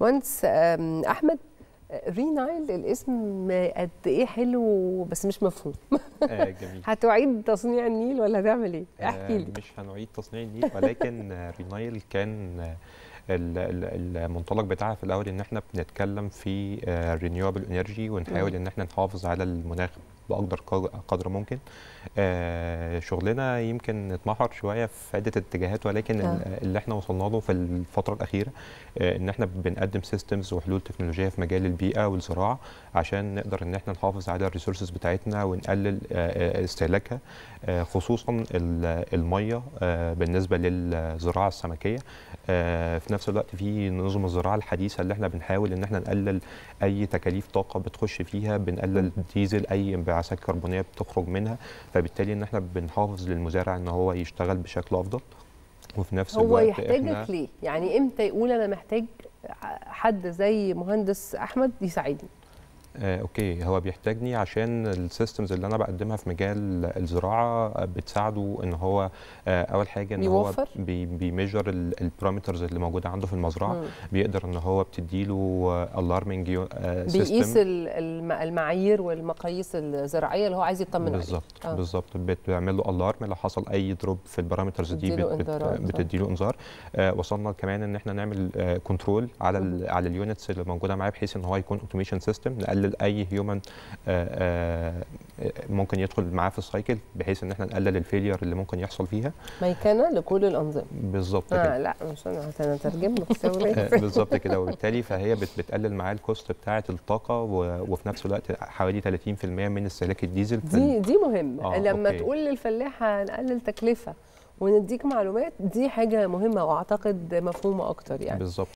وانس احمد رينايل الاسم قد ايه حلو بس مش مفهوم آه جميل هتعيد تصنيع النيل ولا هتعمل ايه؟ آه، احكي لي آه مش هنعيد تصنيع النيل ولكن رينايل كان المنطلق بتاعها في الاول ان احنا بنتكلم في رينيوبل آه، انرجي ونحاول ان احنا نحافظ على المناخ باكبر قدر ممكن آه، شغلنا يمكن اتمحور شويه في عده اتجاهات ولكن آه. اللي احنا وصلنا له في الفتره الاخيره آه، ان احنا بنقدم سيستمز وحلول تكنولوجيه في مجال البيئه والزراعه عشان نقدر ان احنا نحافظ على الريسورسز بتاعتنا ونقلل آه، استهلاكها خصوصا الميه بالنسبه للزراعه السمكيه في نفس الوقت في نظم الزراعه الحديثه اللي احنا بنحاول ان احنا نقلل اي تكاليف طاقه بتخش فيها بنقلل ديزل اي انبعاث عساكر كربونيه بتخرج منها فبالتالي ان احنا بنحافظ للمزارع ان هو يشتغل بشكل افضل وفي نفس هو الوقت هو يحتاجك ليه؟ يعني امتى يقول انا محتاج حد زي مهندس احمد يساعدني؟ آه، اوكي هو بيحتاجني عشان السيستمز اللي انا بقدمها في مجال الزراعه بتساعده ان هو آه، اول حاجه ان بيوفر. هو بيميجر البارامترز اللي موجوده عنده في المزرعه مم. بيقدر ان هو بتديله الارمنج آه، سيستم بيقيس المعايير والمقاييس الزراعيه اللي هو عايز يطمن عليها بالظبط آه. بالظبط بتعمل له الارم لو حصل اي دروب في البارامترز دي بتديله انذار آه وصلنا كمان ان احنا نعمل كنترول على على اليونتس اللي موجوده معاه بحيث ان هو يكون اوتوميشن سيستم نقلل نقلل اي هيومن آه، آه، ممكن يدخل معاه في السايكل بحيث ان احنا نقلل الفيلير اللي ممكن يحصل فيها ميكنه لكل الانظمه بالظبط آه كده لا مش انا هترجم لك آه، بالظبط كده وبالتالي فهي بتقلل معاه الكوست بتاعه الطاقه وفي نفس الوقت حوالي 30% من استهلاك الديزل دي دي مهمه آه لما أوكي. تقول للفلاح هنقلل تكلفه ونديك معلومات دي حاجه مهمه واعتقد مفهومه اكتر يعني بالظبط